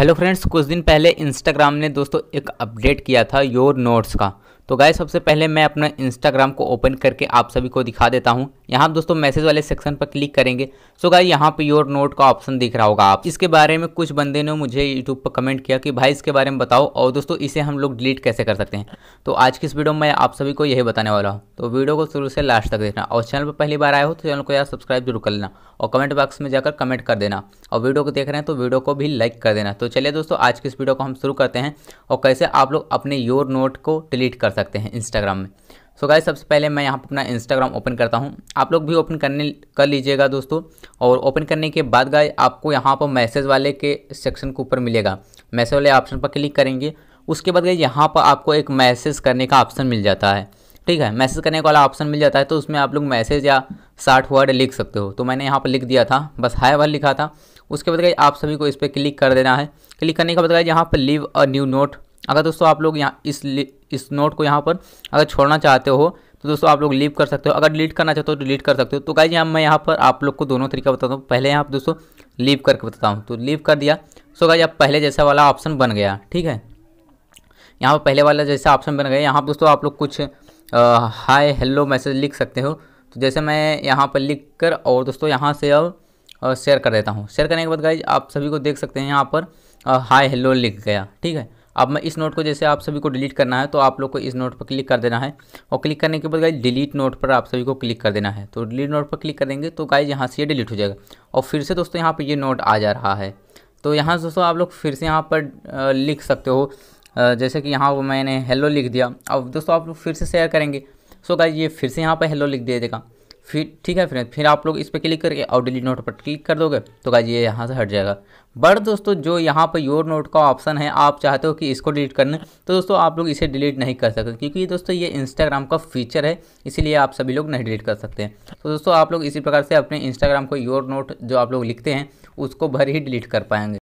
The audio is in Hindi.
हेलो फ्रेंड्स कुछ दिन पहले इंस्टाग्राम ने दोस्तों एक अपडेट किया था योर नोट्स का तो गाय सबसे पहले मैं अपना इंस्टाग्राम को ओपन करके आप सभी को दिखा देता हूँ यहाँ दोस्तों मैसेज वाले सेक्शन पर क्लिक करेंगे सो गाइज यहाँ पर योर नोट का ऑप्शन दिख रहा होगा आप इसके बारे में कुछ बंदे ने मुझे यूट्यूब पर कमेंट किया कि भाई इसके बारे में बताओ और दोस्तों इसे हम लोग डिलीट कैसे कर सकते हैं तो आज की इस वीडियो में मैं आप सभी को यही बताने वाला हूँ तो वीडियो को शुरू से लास्ट तक देखना और चैनल पर पहली बार आए हो तो चैनल को यार सब्सक्राइब जरूर कर लेना और कमेंट बॉक्स में जाकर कमेंट कर देना और वीडियो को देख रहे हैं तो वीडियो को भी लाइक कर देना तो चलिए दोस्तों आज की इस वीडियो को हम शुरू करते हैं और कैसे आप लोग अपने योर नोट को डिलीट कर सकते हैं इंस्टाग्राम में सो so गाइस सबसे पहले मैं यहाँ पर अपना इंस्टाग्राम ओपन करता हूँ आप लोग भी ओपन करने कर लीजिएगा दोस्तों और ओपन करने के बाद गाय आपको यहाँ पर मैसेज वाले के सेक्शन के ऊपर मिलेगा मैसेज वाले ऑप्शन पर क्लिक करेंगे उसके बाद गए यहाँ पर आपको एक मैसेज करने का ऑप्शन मिल जाता है ठीक है मैसेज करने वाला ऑप्शन मिल जाता है तो उसमें आप लोग मैसेज या साठ वर्ड लिख सकते हो तो मैंने यहाँ पर लिख दिया था बस हाई वर्ड लिखा था उसके बाद गए आप सभी को इस पर क्लिक कर देना है क्लिक करने के बाद गए यहाँ पर लीव अ न्यू नोट अगर दोस्तों आप लोग यहाँ इस इस नोट को यहाँ पर अगर छोड़ना चाहते हो तो दोस्तों आप लोग लीव कर सकते हो अगर डिलीट करना चाहते हो तो डिलीट कर सकते हो तो गाइज यहाँ मैं यहाँ पर आप लोग को दोनों तरीका बताता हूँ पहले यहाँ दोस्तों लीव करके बताता हूँ तो लीव कर दिया सो गाइज आप पहले जैसा वाला ऑप्शन बन गया ठीक है यहाँ पर पहले वाला जैसा ऑप्शन बन गया यहाँ पर दोस्तों आप लोग कुछ हाय हेलो मैसेज लिख सकते हो तो जैसे मैं यहाँ पर लिख कर और दोस्तों यहाँ से अब शेयर कर देता हूँ शेयर करने के बाद गाइज आप सभी को देख सकते हैं यहाँ पर हाय हेलो लिख गया ठीक है अब मैं इस नोट को जैसे आप सभी को डिलीट करना है तो आप लोग को इस नोट पर क्लिक कर देना है और क्लिक करने के बाद गाइज डिलीट नोट पर आप सभी को क्लिक कर देना है तो डिलीट नोट पर क्लिक करेंगे तो गाइज यहाँ से ये डिलीट हो जाएगा और फिर से दोस्तों यहाँ पर ये नोट आ जा रहा है तो यहाँ दोस्तों आप लोग फिर से यहाँ पर लिख सकते हो जैसे कि यहाँ मैंने हेलो लिख दिया अब दोस्तों आप लोग फिर से शेयर करेंगे सो गाइज ये फिर से यहाँ पर हेलो लिख दे देगा फिर ठीक है फ्रेंड फिर आप लोग इस पर क्लिक करके और डिलीट नोट पर क्लिक कर दोगे तो गाइज ये यहाँ से हट जाएगा बट दोस्तों जो यहाँ पर योर नोट का ऑप्शन है आप चाहते हो कि इसको डिलीट करना तो दोस्तों आप लोग इसे डिलीट नहीं कर सकते क्योंकि दोस्तों ये इंस्टाग्राम का फीचर है इसीलिए आप सभी लोग नहीं डिलीट कर सकते हैं तो दोस्तों आप लोग इसी प्रकार से अपने इंस्टाग्राम को योर नोट जो आप लोग लिखते हैं उसको भर ही डिलीट कर पाएंगे